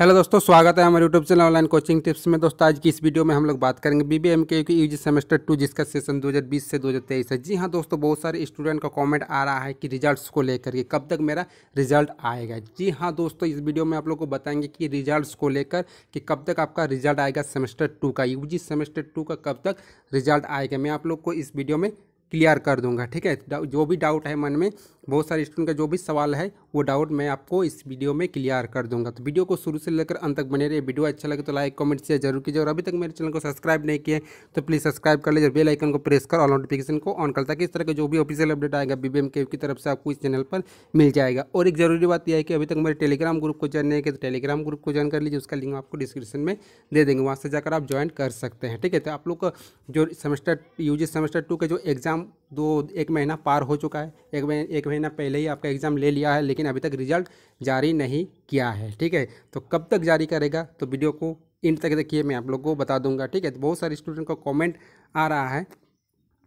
hello दोस्तों स्वागत है हमारे YouTube channel online coaching tips में दोस्तों आज की इस वीडियो में हम लोग बात करेंगे बी बी एम के यू जी सेमेस्टर टू जिसका सेशन 2020 से 2023 है जी हाँ दोस्तों बहुत सारे स्टूडेंट का कमेंट आ रहा है कि रिजल्ट्स को लेकर के कब तक मेरा रिजल्ट आएगा जी हाँ दोस्तों इस वीडियो में आप लोग को बताएंगे कि रिजल्ट को लेकर कि कब तक आपका रिजल्ट आएगा सेमेस्टर टू का यू सेमेस्टर टू का कब तक रिजल्ट आएगा मैं आप लोग को इस वीडियो में क्लियर कर दूंगा ठीक है जो भी डाउट है मन में बहुत सारे स्टूडेंट का जो भी सवाल है वो डाउट मैं आपको इस वीडियो में क्लियर कर दूंगा तो वीडियो को शुरू से लेकर अंत तक बने रहे वीडियो अच्छा लगे तो लाइक कमेंट शेयर जरूर कीजिए और अभी तक मेरे चैनल को सब्सक्राइब नहीं किए तो प्लीज़ सब्सक्राइब कर लीजिए बेल आइकन को प्रेस कर और नोटिफिकेशन को ऑन कर ताकि इस तरह का जो भी ऑफिशियल अपडेट आएगा बी के की तरफ से आपको इस चैनल पर मिल जाएगा और एक जरूरी बात यह है कि अभी तक मेरे टेलीग्राम ग्रुप को ज्वाइन नहीं किया तो टेलीग्राम ग्रुप को ज्वाइन कर लीजिए उसका लिंक आपको डिस्क्रिप्शन में दे देंगे वहाँ से जाकर आप ज्वाइन कर सकते हैं ठीक है तो आप लोग का जो सेमेस्टर यू सेमेस्टर टू के जो एग्जाम एग्ज़ाम दो एक महीना पार हो चुका है एक महीना एक महीना पहले ही आपका एग्ज़ाम ले लिया है लेकिन अभी तक रिजल्ट जारी नहीं किया है ठीक है तो कब तक जारी करेगा तो वीडियो को इन तक देखिए मैं आप लोग को बता दूंगा ठीक है तो बहुत सारे स्टूडेंट का कमेंट आ रहा है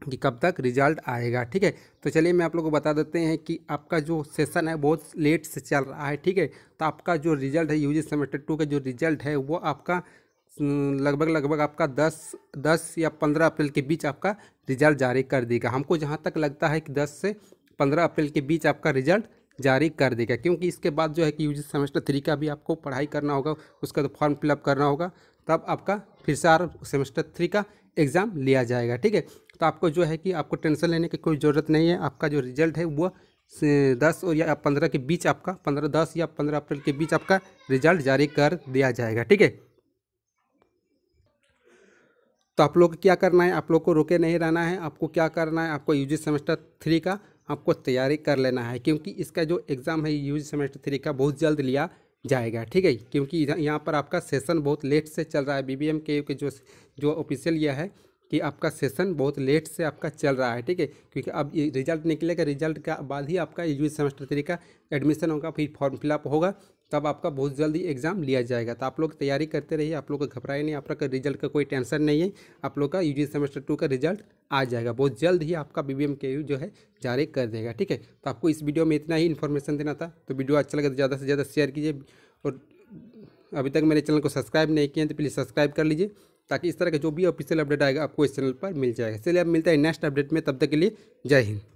कि कब तक रिजल्ट आएगा ठीक है तो चलिए मैं आप लोग को बता देते हैं कि आपका जो सेशन है बहुत लेट से चल रहा है ठीक है तो आपका जो रिजल्ट है यूजी सेमेस्टर टू का जो रिजल्ट है वो आपका लगभग लगभग आपका 10 10 या 15 अप्रैल के बीच आपका रिजल्ट जारी कर देगा हमको जहाँ तक लगता है कि 10 से 15 अप्रैल के बीच आपका रिजल्ट जारी कर देगा क्योंकि इसके बाद जो है कि यूजी सेमेस्टर थ्री का भी आपको पढ़ाई करना होगा उसका तो फॉर्म फिलअप करना होगा तब आपका फिर से सेमेस्टर थ्री का एग्ज़ाम लिया जाएगा ठीक है तो आपको जो है कि आपको टेंशन लेने की कोई ज़रूरत नहीं है आपका जो रिजल्ट है वह दस और या पंद्रह के बीच आपका पंद्रह दस या पंद्रह अप्रैल के बीच आपका रिजल्ट जारी कर दिया जाएगा ठीक है तो आप लोग क्या करना है आप लोग को रुके नहीं रहना है आपको क्या करना है आपको यू सेमेस्टर थ्री का आपको तैयारी कर लेना है क्योंकि इसका जो एग्ज़ाम है यू सेमेस्टर थ्री का बहुत जल्द लिया जाएगा ठीक है क्योंकि यहाँ पर आपका सेशन बहुत लेट से चल रहा है बी के जो जो ऑफिशियल यह है कि आपका सेशन बहुत लेट से आपका चल रहा है ठीक है क्योंकि अब रिजल्ट निकलेगा रिजल्ट के बाद ही आपका यू सेमेस्टर थ्री का एडमिशन होगा फिर फॉर्म फिलअप होगा तब आपका बहुत जल्दी एग्जाम लिया जाएगा तो आप लोग तैयारी करते रहिए आप लोग को घबराए नहीं आप लोग का रिजल्ट का कोई टेंशन नहीं है आप लोग का यू सेमेस्टर टू का रिजल्ट आ जाएगा बहुत जल्द ही आपका बी के यू जो है जारी कर देगा ठीक है तो आपको इस वीडियो में इतना ही इन्फॉर्मेशन देना था तो वीडियो अच्छा लगे तो ज़्यादा से ज़्यादा शेयर कीजिए और अभी तक मेरे चैनल को सब्सक्राइब नहीं किए तो प्लीज़ सब्सक्राइब कर लीजिए ताकि इस तरह के जो भी ऑफिशियल अपडेट आएगा आपको इस चैनल पर मिल जाएगा इसलिए आप मिलता है नेक्स्ट अपडेट में तब तक के लिए जय हिंद